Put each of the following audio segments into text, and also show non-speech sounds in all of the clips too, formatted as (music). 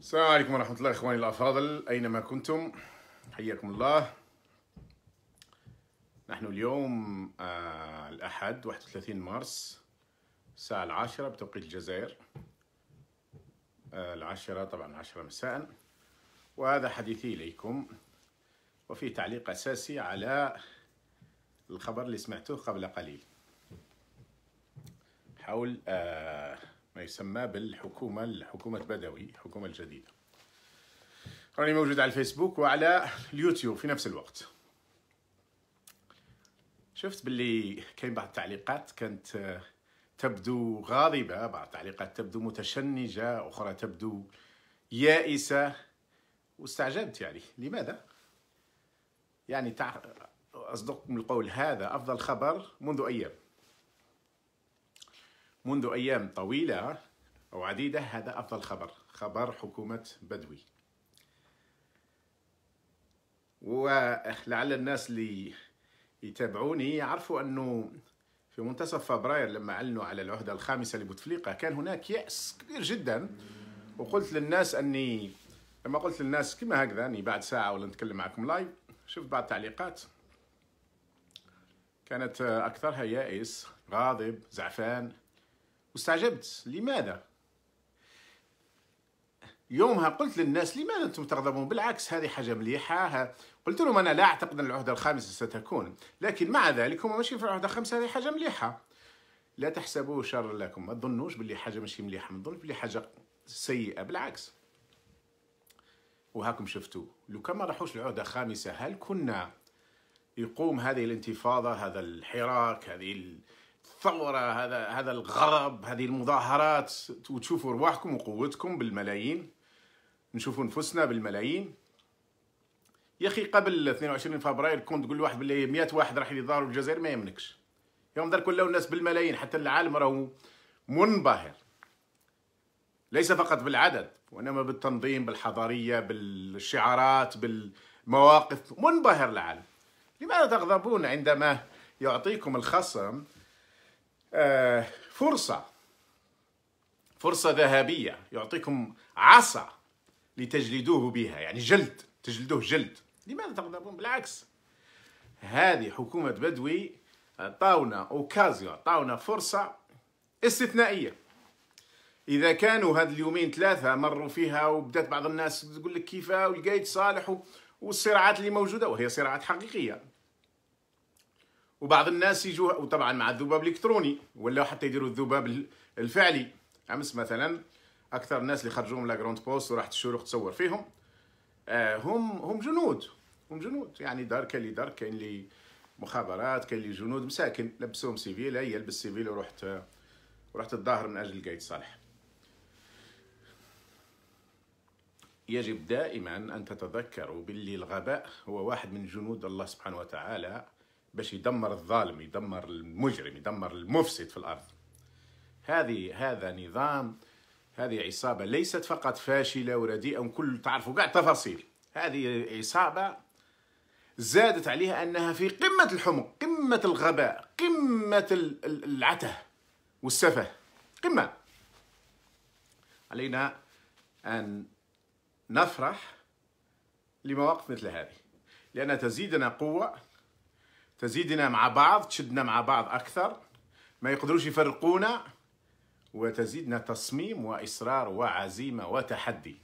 السلام عليكم ورحمة الله إخواني الأفاضل أينما كنتم حياكم الله نحن اليوم آه الأحد 31 مارس الساعة العاشرة بتوقيت الجزائر آه العاشرة طبعا عشرة مساء وهذا حديثي إليكم وفي تعليق أساسي على الخبر اللي سمعته قبل قليل حول آه ما يسمى بالحكومة حكومة بدوي الحكومة الجديدة راني موجود على الفيسبوك وعلى اليوتيوب في نفس الوقت شفت باللي كاين بعض التعليقات كانت آه، تبدو غاضبة بعض التعليقات تبدو متشنجة أخرى تبدو يائسة واستعجبت يعني لماذا؟ يعني أصدق من القول هذا أفضل خبر منذ أيام منذ أيام طويلة أو عديدة هذا أفضل خبر خبر حكومة بدوي ولعل الناس اللي يتابعوني يعرفوا أنه في منتصف فبراير لما أعلنوا على العهدة الخامسة لبوتفليقة كان هناك يأس كبير جدا وقلت للناس أني لما قلت للناس كما هكذا أني بعد ساعة ولا نتكلم معكم لايف شفت بعض التعليقات كانت أكثرها يائس غاضب زعفان واستعجبت لماذا يومها قلت للناس لماذا انتم تغضبون بالعكس هذه حاجه مليحه قلت لهم انا لا اعتقد ان العهده الخامسه ستكون لكن مع ذلك هم ماشيين في العهده الخامسه هذه حاجه مليحه لا تحسبوه شر لكم ما تظنوش باللي حاجه ماشي مليحه ما تظنوش باللي حاجه سيئه بالعكس وهاكم شفتوا لو كان ما راحوش العهده الخامسه هل كنا يقوم هذه الانتفاضه هذا الحراك هذه الثوره هذا هذا الغرب هذه المظاهرات وتشوفوا رواحكم وقوتكم بالملايين نشوفوا نفسنا بالملايين يا اخي قبل 22 فبراير كنت تقول لواحد بلي 100 واحد راح يظهروا الجزائر ما يمنكش يوم ذاك ولاو الناس بالملايين حتى العالم راهو منبهر ليس فقط بالعدد وانما بالتنظيم بالحضاريه بالشعارات بالمواقف منبهر العالم لماذا تغضبون عندما يعطيكم الخصم آه، فرصة فرصة ذهبية يعطيكم عصا لتجلدوه بها يعني جلد تجلدوه جلد لماذا تغضبون بالعكس هذه حكومة بدوي آه، طاونا أوكازيو طاونا فرصة استثنائية إذا كانوا هذ اليومين ثلاثة مروا فيها وبدات بعض الناس تقول لك كيفاه والقايد صالح والصراعات اللي موجودة وهي صراعات حقيقية وبعض الناس يجوا وطبعا مع الذباب الالكتروني ولا حتى يديروا الذباب الفعلي امس مثلا اكثر الناس اللي خرجوا من لا جروند بوست وراحت الشروق تصور فيهم آه، هم هم جنود هم جنود يعني دار كاين اللي دار كاين اللي مخابرات كاين اللي جنود مساكن لبسوهم سيفيل هي يلبس سيفيل ورحت ورحت الظاهر من اجل القايد صالح يجب دائما ان تتذكروا باللي الغباء هو واحد من جنود الله سبحانه وتعالى باش يدمر الظالم يدمر المجرم يدمر المفسد في الارض هذه هذا نظام هذه عصابه ليست فقط فاشله ورديئه وكل تعرفوا كاع التفاصيل هذه عصابه زادت عليها انها في قمه الحمق قمه الغباء قمه العته والسفه قمه علينا ان نفرح لمواقف مثل هذه لانها تزيدنا قوه تزيدنا مع بعض تشدنا مع بعض أكثر ما يقدروش يفرقونا وتزيدنا تصميم وإصرار وعزيمة وتحدي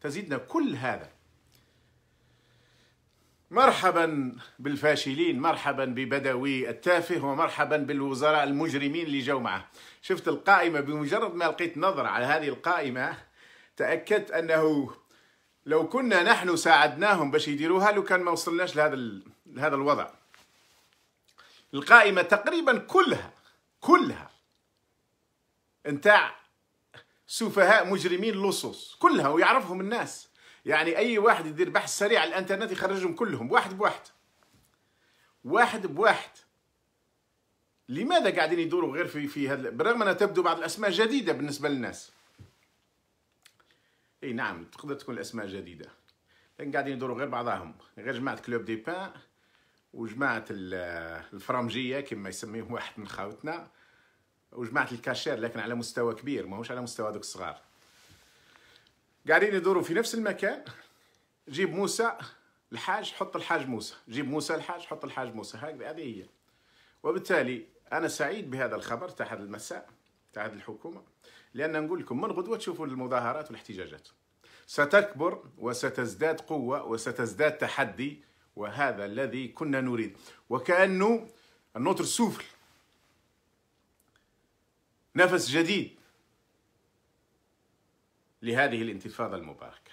تزيدنا كل هذا مرحبا بالفاشلين مرحبا ببدوي التافه ومرحبا بالوزراء المجرمين اللي جو معه شفت القائمة بمجرد ما لقيت نظرة على هذه القائمة تأكدت أنه لو كنا نحن ساعدناهم باش يديروها لو كان ما وصلناش لهذا, لهذا الوضع القائمة تقريبا كلها كلها نتاع سفهاء مجرمين لصوص كلها ويعرفهم الناس يعني اي واحد يدير بحث سريع على الانترنت يخرجهم كلهم واحد بواحد واحد بواحد لماذا قاعدين يدوروا غير في في هذا بالرغم انها تبدو بعض الاسماء جديده بالنسبه للناس اي نعم تقدر تكون الاسماء جديده لكن قاعدين يدوروا غير بعضهم غير جماعه كلوب دي بان وجماعه الفرمجيه كما يسميهم واحد من خاوتنا وجماعه الكاشير لكن على مستوى كبير ماهوش على مستوى دوك الصغار قاعدين يدوروا في نفس المكان جيب موسى الحاج حط الحاج موسى جيب موسى الحاج حط الحاج موسى هكذا هذه هي وبالتالي انا سعيد بهذا الخبر تاع هذا المساء تاع هذه الحكومه لان نقول لكم من غدوه تشوفوا المظاهرات والاحتجاجات ستكبر وستزداد قوه وستزداد تحدي وهذا الذي كنا نريد وكأنه النطر السفل نفس جديد لهذه الانتفاضة المباركة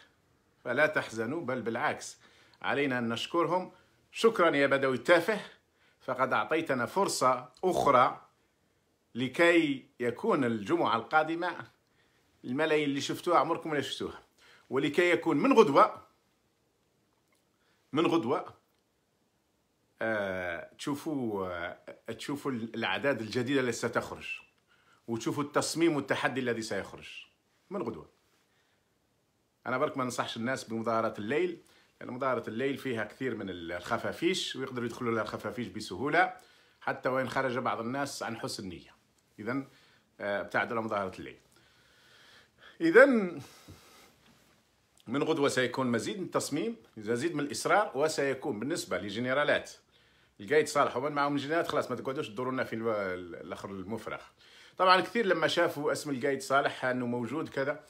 فلا تحزنوا بل بالعكس علينا أن نشكرهم شكرا يا بدوي التافه فقد أعطيتنا فرصة أخرى لكي يكون الجمعة القادمة الملايين اللي شفتوها عمركم ما شفتوها ولكي يكون من غدوة من غدوه آه، تشوفوا آه، تشوفوا الاعداد الجديده اللي ستخرج وتشوفوا التصميم والتحدي الذي سيخرج من غدوه انا برك ما ننصحش الناس بمظاهرات الليل لان مظاهره الليل فيها كثير من الخفافيش ويقدروا يدخلوا لها الخفافيش بسهوله حتى وان خرج بعض الناس عن حسن نيه اذا آه، ابتعدوا لمظاهره عن الليل اذا من غدوة سيكون مزيد من التصميم مزيد من الإصرار وسيكون بالنسبة لجنرالات القايد صالح ومن معهم الجنرالات خلاص ما تقعدوش تدورونا لنا في الأخر المفرغ طبعا كثير لما شافوا اسم القايد صالح أنه موجود كذا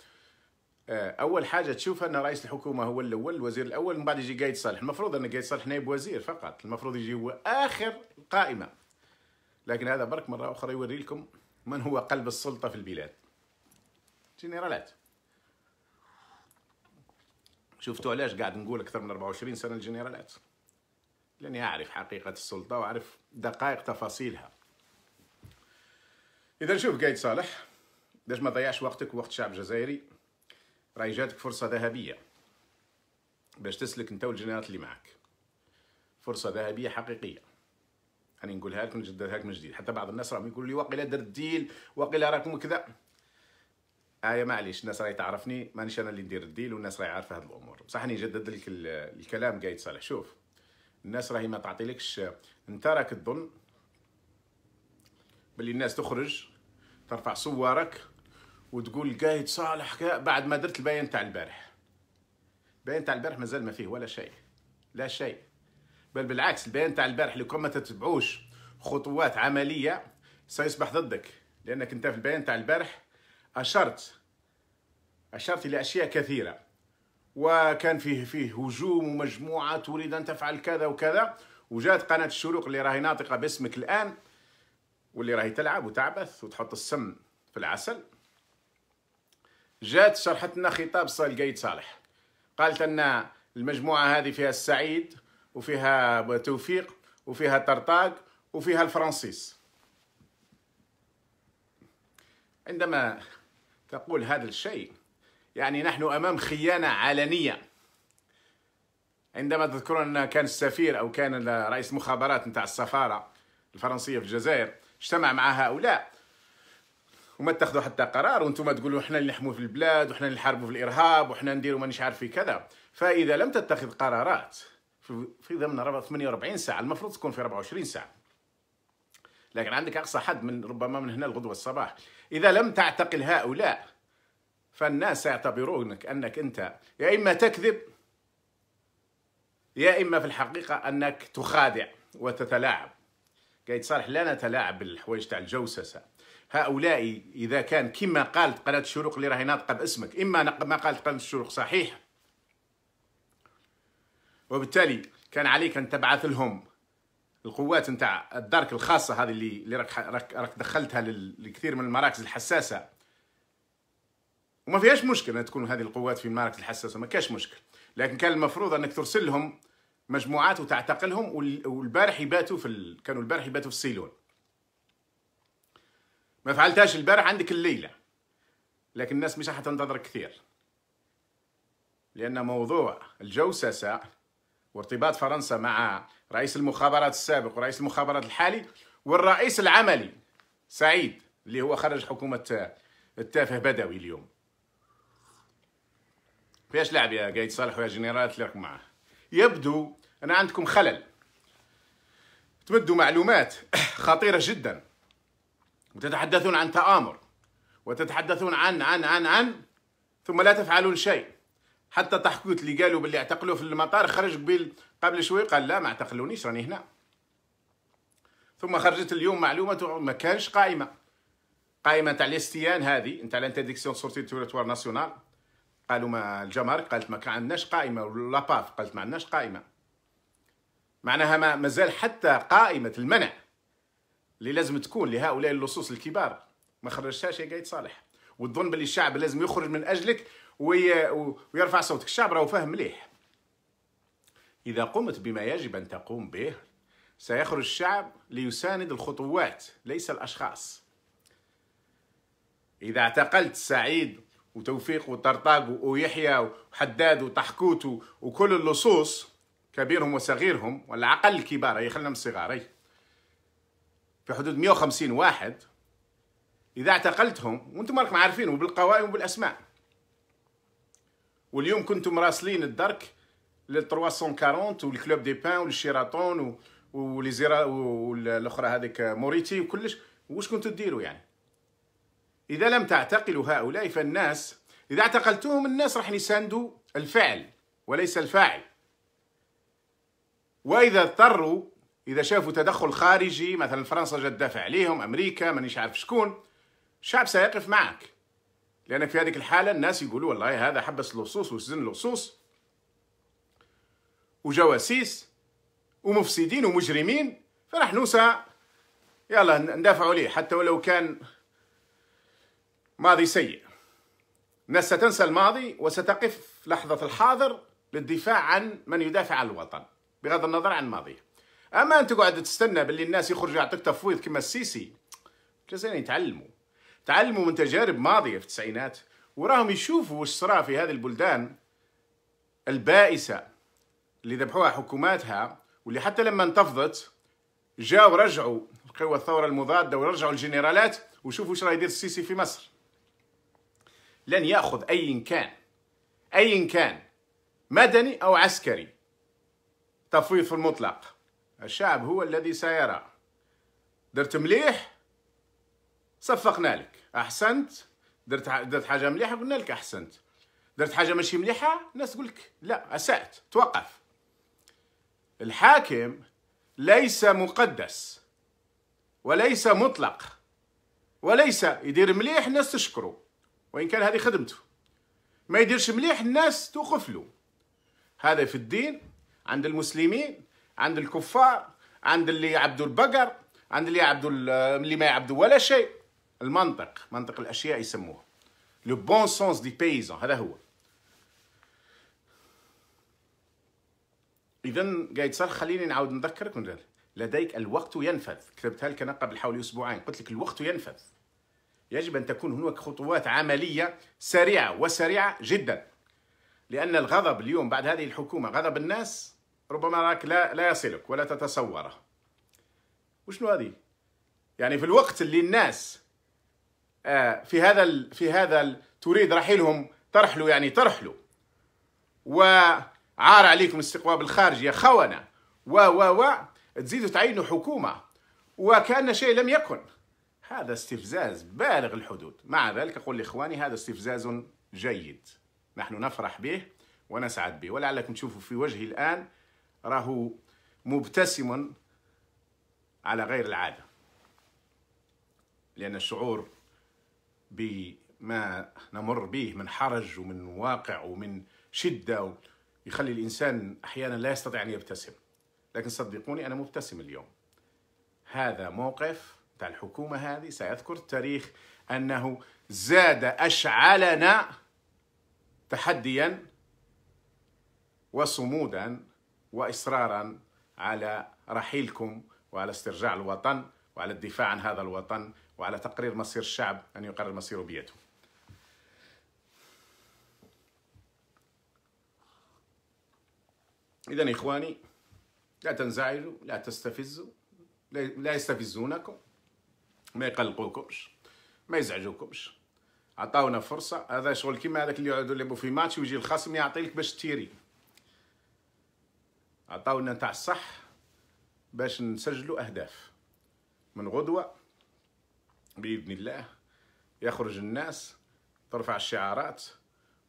آه، اول حاجه تشوف ان رئيس الحكومه هو الاول الوزير الاول من بعد يجي قايد صالح المفروض ان قايد صالح نائب وزير فقط المفروض يجي هو اخر القائمه لكن هذا برك مره اخرى يوري لكم من هو قلب السلطه في البلاد جنرالات شفتوا علاش قاعد نقول اكثر من 24 سنه الجنرالات لاني اعرف حقيقه السلطه واعرف دقائق تفاصيلها اذا شوف قايد صالح باش ما تضيعش وقتك ووقت الشعب الجزائري راهي جاتك فرصه ذهبيه باش تسلك انت والجنرالات اللي معك فرصه ذهبيه حقيقيه راني نقولها لكم ونجددها لكم من جديد حتى بعض الناس راهم يقولوا لي واقيلا درت ديل واقيلا راكم كذا ايا معليش الناس راهي تعرفني مانيش انا اللي ندير الديل والناس راهي عارفه هاد الامور بصح راني نجدد لك الكلام قايد صالح شوف الناس راهي ما تعطيلكش انت راك تظن باللي الناس تخرج ترفع صورك وتقول قايد صالح كا بعد ما درت البيان تاع البارح البيان تاع البارح مازال ما فيه ولا شيء لا شيء بل بالعكس البيان تاع البارح لو ما تتبعوش خطوات عمليه سيصبح ضدك لانك انت في البيان تاع البارح أشرت أشرت إلى أشياء كثيرة وكان فيه فيه هجوم ومجموعة تريد أن تفعل كذا وكذا وجات قناة الشروق اللي راهي ناطقة باسمك الآن واللي راهي تلعب وتعبث وتحط السم في العسل جات شرحت لنا خطاب قايد صالح قالت أن المجموعة هذه فيها السعيد وفيها توفيق وفيها طرطاق وفيها الفرنسيس عندما تقول هذا الشيء يعني نحن أمام خيانة علنية عندما تذكرون أن كان السفير أو كان رئيس المخابرات نتاع السفارة الفرنسية في الجزائر اجتمع مع هؤلاء وما اتخذوا حتى قرار وانتم تقولوا احنا اللي نحموا في البلاد وحنا اللي نحاربوا في الارهاب وحنا نديروا مانيش عارف في كذا فاذا لم تتخذ قرارات في ضمن 48 ساعه المفروض تكون في 24 ساعه لكن عندك اقصى حد من ربما من هنا الغدوه الصباح إذا لم تعتقل هؤلاء فالناس يعتبرونك أنك أنت يا إما تكذب يا إما في الحقيقة أنك تخادع وتتلاعب قايد صالح لا نتلاعب بالحوايج تاع الجوسسة هؤلاء إذا كان كما قالت قناة الشروق اللي راهي ناطقة باسمك إما ما قالت قناة الشروق صحيح وبالتالي كان عليك أن تبعث لهم القوات نتاع الدارك الخاصه هذه اللي اللي راك راك, دخلتها لكثير من المراكز الحساسه وما فيهاش مشكل ان تكون هذه القوات في المراكز الحساسه ما كاش مشكل لكن كان المفروض انك ترسل لهم مجموعات وتعتقلهم والبارح يباتوا في ال... كانوا البارح يباتوا في السيلون ما فعلتهاش البارح عندك الليله لكن الناس مش راح تنتظر كثير لان موضوع الجوسسه وارتباط فرنسا مع رئيس المخابرات السابق ورئيس المخابرات الحالي والرئيس العملي سعيد اللي هو خرج حكومة التافه بدوي اليوم فيش لعب يا قايد صالح ويا جنرالات اللي راكم معاه يبدو أن عندكم خلل تمدوا معلومات (clears throat) خطيرة جدا وتتحدثون عن تآمر وتتحدثون عن عن عن عن ثم لا تفعلون شيء حتى تحكوت اللي قالوا باللي اعتقلوه في المطار خرج قبل قبل شوي قال لا ما اعتقلونيش راني هنا ثم خرجت اليوم معلومه ما كانش قائمه قائمه تاع الاستيان هذه نتاع لانترديكسيون سورتي تيريتوار ناسيونال قالوا ما الجمارك قالت ما عندناش قائمه ولا باف قالت ما عندناش قائمه معناها ما مازال حتى قائمه المنع اللي لازم تكون لهؤلاء اللصوص الكبار ما خرجتهاش يا قايد صالح وتظن باللي الشعب لازم يخرج من اجلك ويرفع صوتك الشعب راهو فاهم مليح اذا قمت بما يجب ان تقوم به سيخرج الشعب ليساند الخطوات ليس الاشخاص اذا اعتقلت سعيد وتوفيق وطرطاق ويحيى وحداد وطحكوت وكل اللصوص كبيرهم وصغيرهم ولا اقل كبار خلينا من الصغار في حدود 150 واحد اذا اعتقلتهم وانتم راكم عارفينهم بالقوائم وبالاسماء واليوم كنتم مراسلين الدرك لل 340 والكلوب دي بان والشيراتون و زيرا والاخرى هذيك موريتي وكلش واش كنتوا ديروا يعني اذا لم تعتقلوا هؤلاء فالناس اذا اعتقلتوهم الناس راح يساندوا الفعل وليس الفاعل واذا اضطروا اذا شافوا تدخل خارجي مثلا فرنسا جات تدافع عليهم امريكا مانيش عارف شكون الشعب سيقف معك لأنك في هذه الحالة الناس يقولوا والله هذا حبس اللصوص وسجن اللصوص وجواسيس ومفسدين ومجرمين فنحن س يلا ندافعوا عليه حتى ولو كان ماضي سيء الناس ستنسى الماضي وستقف لحظة الحاضر للدفاع عن من يدافع عن الوطن بغض النظر عن ماضيه أما أن تقعد تستنى باللي الناس يخرج يعطيك تفويض كما السيسي الجزائريين يتعلموا تعلموا من تجارب ماضيه في التسعينات وراهم يشوفوا وش صرا في هذه البلدان البائسه اللي ذبحوها حكوماتها واللي حتى لما انتفضت جاوا رجعوا قوى الثوره المضاده ورجعوا الجنرالات وشوفوا ايش راه يدير السيسي في مصر لن ياخذ ايا كان ايا كان مدني او عسكري تفويض في المطلق الشعب هو الذي سيرى درت مليح صفقنا لك احسنت درت درت حاجه مليحه قلنا لك احسنت درت حاجه ماشي مليحه الناس تقول لك لا اسات توقف الحاكم ليس مقدس وليس مطلق وليس يدير مليح الناس تشكره وان كان هذه خدمته ما يديرش مليح الناس توقف له هذا في الدين عند المسلمين عند الكفار عند اللي يعبدوا البقر عند اللي يعبدوا اللي ما يعبدوا ولا شيء المنطق منطق الاشياء يسموه لو بون سونس دي بيزون هذا هو اذا قايد صار خليني نعاود نذكرك ونقول لديك الوقت ينفذ كتبتها لك انا قبل حوالي اسبوعين قلت لك الوقت ينفذ يجب ان تكون هناك خطوات عمليه سريعه وسريعه جدا لان الغضب اليوم بعد هذه الحكومه غضب الناس ربما راك لا لا يصلك ولا تتصوره وشنو هذه يعني في الوقت اللي الناس آه، في هذا في هذا تريد رحيلهم ترحلوا يعني ترحلوا وعار عليكم استقباب يا خونة و و و تزيدوا تعينوا حكومة وكأن شيء لم يكن هذا استفزاز بالغ الحدود مع ذلك أقول لإخواني هذا استفزاز جيد نحن نفرح به ونسعد به ولعلكم تشوفوا في وجهي الآن راه مبتسم على غير العادة لأن الشعور بما نمر به من حرج ومن واقع ومن شدة يخلي الإنسان أحيانا لا يستطيع أن يبتسم لكن صدقوني أنا مبتسم اليوم هذا موقف تاع الحكومة هذه سيذكر التاريخ أنه زاد أشعلنا تحديا وصمودا وإصرارا على رحيلكم وعلى استرجاع الوطن وعلى الدفاع عن هذا الوطن وعلى تقرير مصير الشعب أن يقرر مصيره بيده إذا إخواني لا تنزعجوا لا تستفزوا لا يستفزونكم ما يقلقوكمش ما يزعجوكمش عطاونا فرصة هذا شغل كيما هذاك اللي يقعدوا يلعبوا في ماتش ويجي الخصم يعطيلك باش تيري عطاونا تاع الصح باش نسجلوا أهداف من غدوة باذن الله يخرج الناس ترفع الشعارات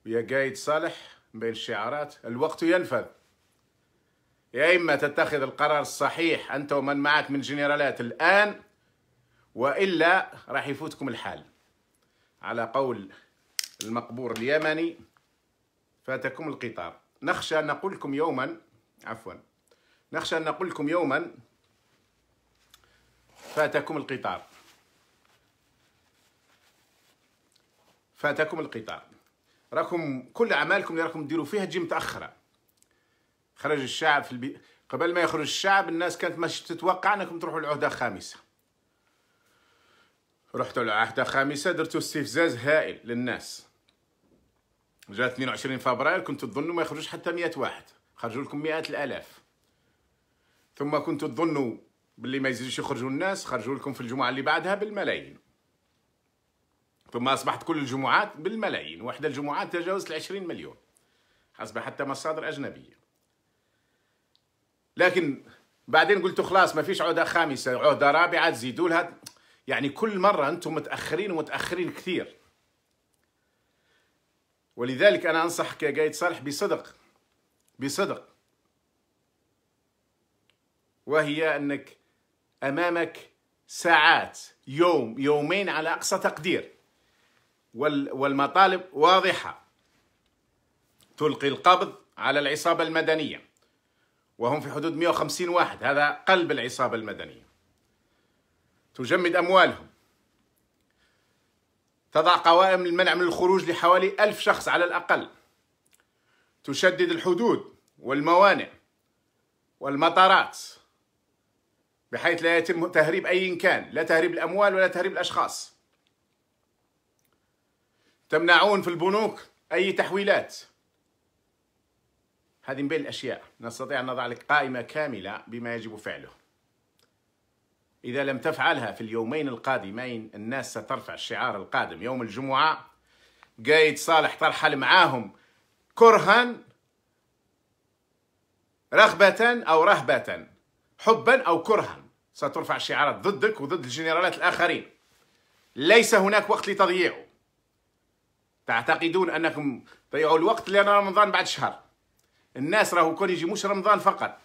ويا قايد صالح بين الشعارات الوقت ينفذ يا إما تتخذ القرار الصحيح أنت ومن معك من جنرالات الآن وإلا راح يفوتكم الحال على قول المقبور اليمني فاتكم القطار نخشى أن نقول لكم يوما عفوا نخشى أن نقول لكم يوما فاتكم القطار فاتكم القطار راكم كل اعمالكم اللي راكم ديروا فيها تجي متاخره خرج الشعب في البي... قبل ما يخرج الشعب الناس كانت ماشي تتوقع انكم تروحوا العهده الخامسه رحتوا العهده الخامسه درتوا استفزاز هائل للناس جاء 22 فبراير كنتوا تظنوا ما يخرجوش حتى مئة واحد خرجوا لكم مئات الالاف ثم كنتوا تظنوا باللي ما يزيدوش يخرجوا الناس خرجوا لكم في الجمعه اللي بعدها بالملايين ثم أصبحت كل الجمعات بالملايين واحدى الجمعات تجاوزت العشرين مليون حسب حتى مصادر أجنبية لكن بعدين قلت خلاص ما فيش عهدة خامسة عهدة رابعة تزيدوا لها يعني كل مرة أنتم متأخرين ومتأخرين كثير ولذلك أنا أنصحك يا قايد صالح بصدق بصدق وهي أنك أمامك ساعات يوم يومين على أقصى تقدير والمطالب واضحة تلقي القبض على العصابة المدنية وهم في حدود 150 واحد هذا قلب العصابة المدنية تجمد أموالهم تضع قوائم المنع من الخروج لحوالي ألف شخص على الأقل تشدد الحدود والموانئ والمطارات بحيث لا يتم تهريب أي كان لا تهريب الأموال ولا تهريب الأشخاص تمنعون في البنوك أي تحويلات هذه من بين الأشياء نستطيع أن نضع لك قائمة كاملة بما يجب فعله إذا لم تفعلها في اليومين القادمين الناس سترفع الشعار القادم يوم الجمعة قايد صالح ترحل معاهم كرها رغبة أو رهبة حبا أو كرها سترفع الشعارات ضدك وضد الجنرالات الآخرين ليس هناك وقت لتضييعه تعتقدون انكم تضيعوا الوقت لان رمضان بعد شهر الناس راهو كون يجي مش رمضان فقط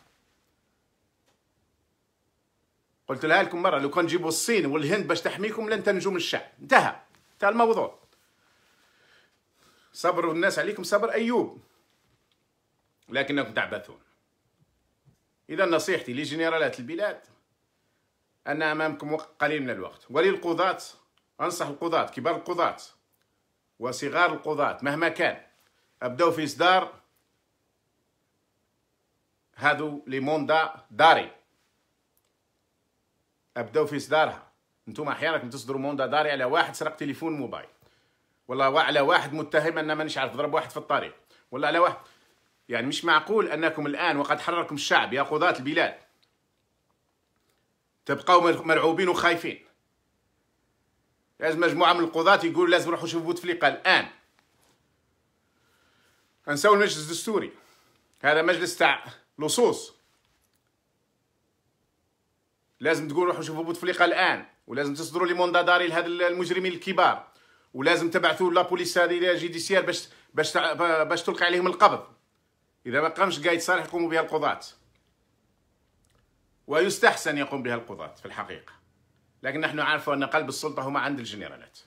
قلت لها لكم مره لو كان جيبوا الصين والهند باش تحميكم لن تنجوا من الشعب انتهى انتهى الموضوع صبروا الناس عليكم صبر ايوب لكنكم تعبثون اذا نصيحتي لجنرالات البلاد ان امامكم قليل من الوقت وللقضاة انصح القضاة كبار القضاة وصغار القضاة مهما كان أبدأوا في إصدار هذو لي موندا داري أبدأوا في إصدارها أنتم أحيانا تصدروا موندا داري على واحد سرق تليفون موبايل ولا على واحد متهم أن مانيش عارف ضرب واحد في الطريق ولا على واحد يعني مش معقول أنكم الآن وقد حرركم الشعب يا قضاة البلاد تبقوا مرعوبين وخايفين لازم مجموعه من القضاة يقول لازم نروحوا نشوفوا بوتفليقه الان نساو المجلس الدستوري هذا مجلس تاع لصوص لازم تقول روحوا شوفوا بوتفليقه الان ولازم تصدروا لي داري لهذا المجرمين الكبار ولازم تبعثوا لا بوليس هذه جيديسيار باش باش باش تلقي عليهم القبض اذا ما قامش قايد صالح يقوموا بها القضاه ويستحسن يقوم بها القضاه في الحقيقه لكن نحن عارفوا أن قلب السلطة هما عند الجنرالات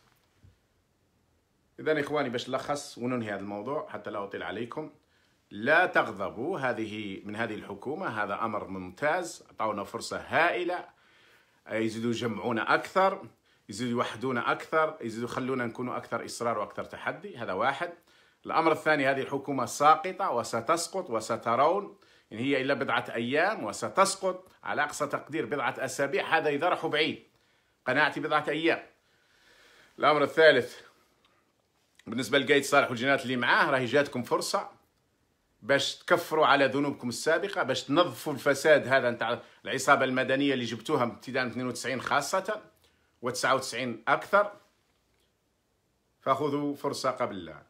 إذا إخواني باش نلخص وننهي هذا الموضوع حتى لا أطيل عليكم لا تغضبوا هذه من هذه الحكومة هذا أمر ممتاز أعطونا فرصة هائلة يزيدوا يجمعونا أكثر يزيدوا يوحدونا أكثر يزيدوا يخلونا نكونوا أكثر إصرار وأكثر تحدي هذا واحد الأمر الثاني هذه الحكومة ساقطة وستسقط وسترون إن هي إلا بضعة أيام وستسقط على أقصى تقدير بضعة أسابيع هذا إذا راحوا بعيد قناعتي بضعة أيام الأمر الثالث بالنسبة لقايد صالح والجينات اللي معاه راهي جاتكم فرصة باش تكفروا على ذنوبكم السابقة باش تنظفوا الفساد هذا نتاع العصابة المدنية اللي جبتوها ابتداء من 92 خاصة و99 أكثر فخذوا فرصة قبل لا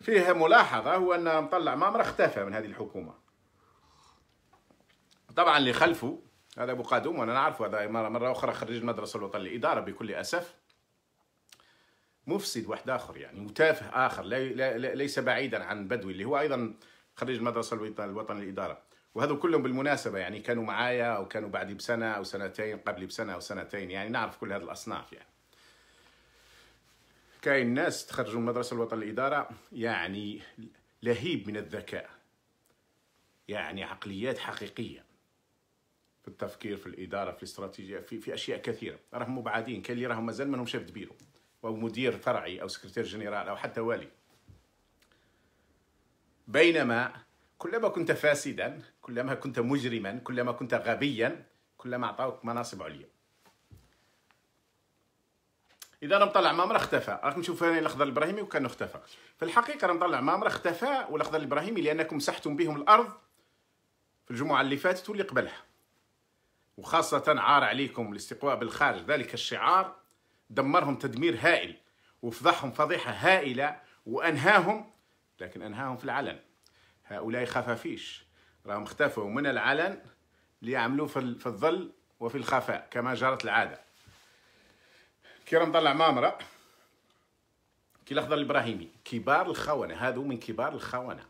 فيها ملاحظة هو أن مطلع مامر اختفى من هذه الحكومة طبعا اللي خلفه هذا ابو قادوم وانا نعرفه هذا مره اخرى خريج المدرسه الوطنيه للاداره بكل اسف مفسد واحد اخر يعني متافه اخر لا ليس بعيدا عن بدوي اللي هو ايضا خريج المدرسه الوطنيه للاداره وهذو كلهم بالمناسبه يعني كانوا معايا او كانوا بعدي بسنه او سنتين قبلي بسنه او سنتين يعني نعرف كل هذه الاصناف يعني كاين ناس تخرجوا من المدرسه الوطنيه للاداره يعني لهيب من الذكاء يعني عقليات حقيقيه في التفكير في الاداره في الاستراتيجيه في, في اشياء كثيره راهم مبعدين كاين اللي راهم مازال منهم شاف دبيرو او مدير فرعي او سكرتير جنرال او حتى والي بينما كلما كنت فاسدا كلما كنت مجرما كلما كنت غبيا كلما اعطاوك مناصب عليا اذا انا مطلع مامرة اختفى راك نشوف هنا الاخضر الابراهيمي وكان اختفى في الحقيقه انا مطلع مامرة اختفى والاخضر الابراهيمي لانكم مسحتم بهم الارض في الجمعه اللي فاتت واللي قبلها وخاصة عار عليكم الاستقواء بالخارج ذلك الشعار دمرهم تدمير هائل وفضحهم فضيحة هائلة وأنهاهم لكن أنهاهم في العلن هؤلاء خفافيش راهم اختفوا من العلن ليعملوا في الظل وفي الخفاء كما جرت العادة كي نطلع مامرة كي الأخضر الإبراهيمي كبار الخونة هذو من كبار الخونة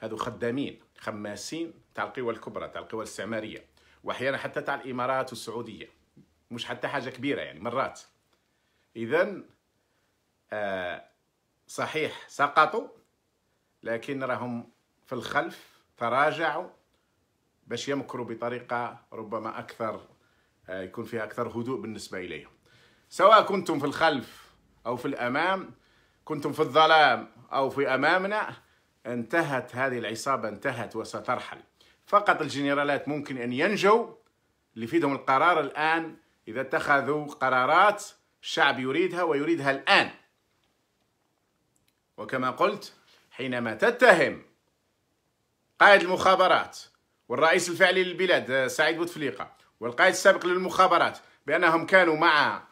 هذو خدامين خماسين تاع القوى الكبرى تاع القوى الاستعمارية واحيانا حتى تاع الامارات والسعوديه مش حتى حاجه كبيره يعني مرات اذا آه صحيح سقطوا لكن راهم في الخلف تراجعوا باش يمكروا بطريقه ربما اكثر آه يكون فيها اكثر هدوء بالنسبه اليهم سواء كنتم في الخلف او في الامام كنتم في الظلام او في امامنا انتهت هذه العصابه انتهت وسترحل فقط الجنرالات ممكن أن ينجوا اللي فيدهم القرار الآن إذا اتخذوا قرارات الشعب يريدها ويريدها الآن وكما قلت حينما تتهم قائد المخابرات والرئيس الفعلي للبلاد سعيد بوتفليقة والقائد السابق للمخابرات بأنهم كانوا مع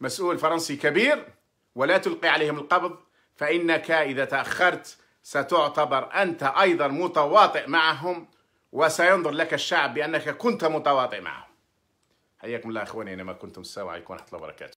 مسؤول فرنسي كبير ولا تلقي عليهم القبض فإنك إذا تأخرت ستعتبر أنت أيضا متواطئ معهم وسينظر لك الشعب بأنك كنت متواطئ معه حياكم الله إخواني أينما كنتم السلام عليكم ورحمة الله وبركاته